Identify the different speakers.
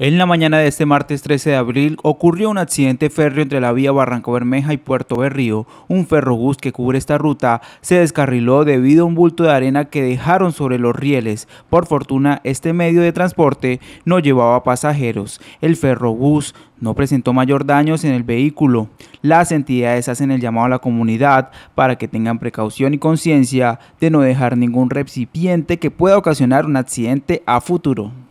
Speaker 1: En la mañana de este martes 13 de abril ocurrió un accidente férreo entre la vía Barranco Bermeja y Puerto Berrío. Un ferrobús que cubre esta ruta se descarriló debido a un bulto de arena que dejaron sobre los rieles. Por fortuna, este medio de transporte no llevaba pasajeros. El ferrobús no presentó mayor daños en el vehículo. Las entidades hacen el llamado a la comunidad para que tengan precaución y conciencia de no dejar ningún recipiente que pueda ocasionar un accidente a futuro.